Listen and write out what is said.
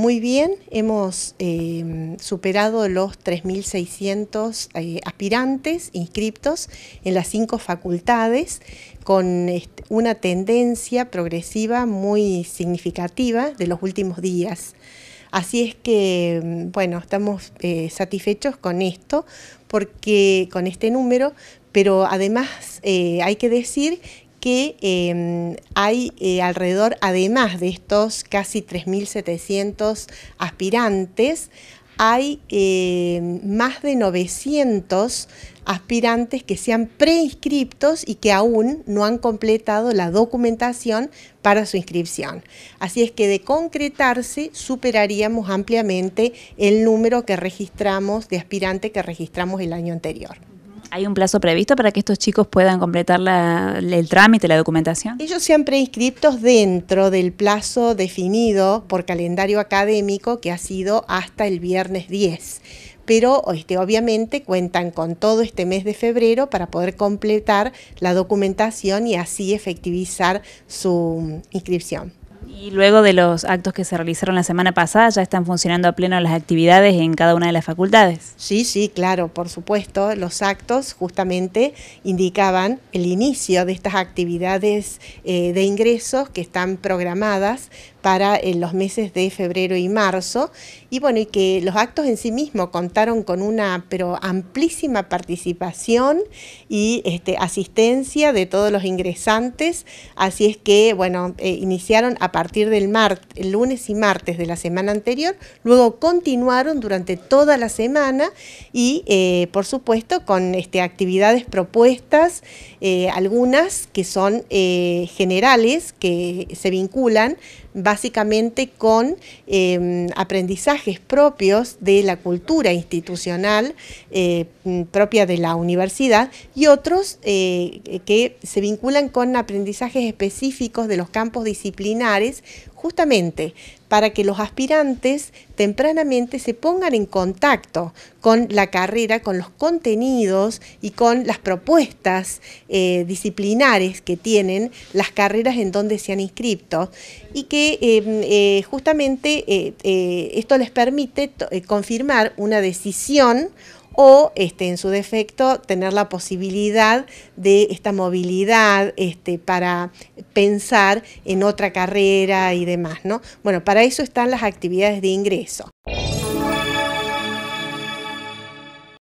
muy bien, hemos eh, superado los 3.600 eh, aspirantes inscriptos en las cinco facultades con una tendencia progresiva muy significativa de los últimos días. Así es que, mm, bueno, estamos eh, satisfechos con esto, porque con este número, pero además hay que decir que em, hay eh, alrededor, además de estos casi 3.700 aspirantes, hay em, más de 900 aspirantes que sean preinscriptos y que aún no han completado la documentación para su inscripción. Así es que de concretarse superaríamos ampliamente el número que registramos de aspirantes que registramos el año anterior. ¿Hay un plazo previsto para que estos chicos puedan completar el trámite, la documentación? Ellos siempre inscriptos dentro del plazo definido por calendario académico que ha sido hasta el viernes 10 pero este, obviamente cuentan con todo este mes de febrero para poder completar la documentación y así efectivizar su inscripción. Y luego de los actos que se realizaron la semana pasada, ya están funcionando a pleno las actividades en cada una de las facultades. Sí, sí, claro, por supuesto. Los actos justamente indicaban el inicio de estas actividades eh, de ingresos que están programadas para eh, los meses de febrero y marzo. Y bueno, y que los actos en sí mismos contaron con una pero amplísima participación y este, asistencia de todos los ingresantes. Así es que, bueno, eh, iniciaron a partir del lunes y martes de la semana anterior, luego continuaron durante toda la semana y, eh, por supuesto, con este, actividades propuestas, algunas que son generales, que se vinculan básicamente con em, aprendizajes propios de la cultura institucional eh, mm, propia de la universidad y otros eh, que se vinculan con aprendizajes específicos de los campos disciplinares justamente para que los aspirantes tempranamente se pongan en contacto con la carrera, con los contenidos y con las propuestas eh, disciplinares que tienen las carreras en donde se han inscrito y que eh, eh, justamente esto les permite confirmar una decisión o este, en su defecto tener la posibilidad de esta movilidad este, para pensar en otra carrera y demás. ¿no? Bueno, para eso están las actividades de ingreso.